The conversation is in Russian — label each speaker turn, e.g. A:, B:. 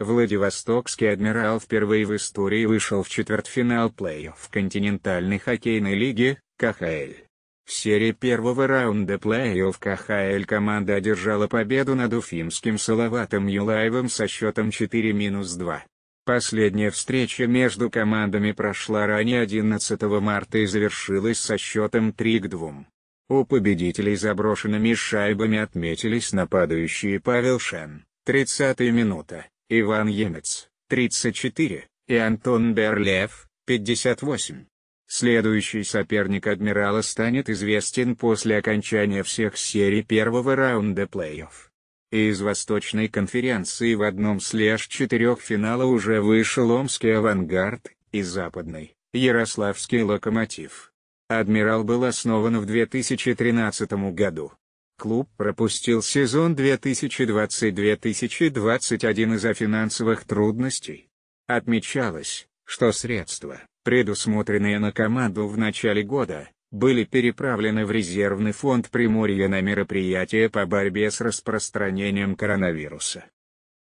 A: Владивостокский «Адмирал» впервые в истории вышел в четвертьфинал плей-офф континентальной хоккейной лиги, КХЛ. В серии первого раунда плей-офф КХЛ команда одержала победу над уфимским Салаватом Юлаевым со счетом 4-2. Последняя встреча между командами прошла ранее 11 марта и завершилась со счетом 3 2. У победителей заброшенными шайбами отметились нападающие Павел Шен, 30-я минута, Иван Емец, 34, и Антон Берлев, 58. Следующий соперник адмирала станет известен после окончания всех серий первого раунда плей-офф. Из Восточной конференции в одном слеж четырех финала уже вышел Омский «Авангард», и Западный Ярославский «Локомотив». Адмирал был основан в 2013 году. Клуб пропустил сезон 2020-2021 из-за финансовых трудностей. Отмечалось, что средства, предусмотренные на команду в начале года, были переправлены в резервный фонд Приморья на мероприятие по борьбе с распространением коронавируса.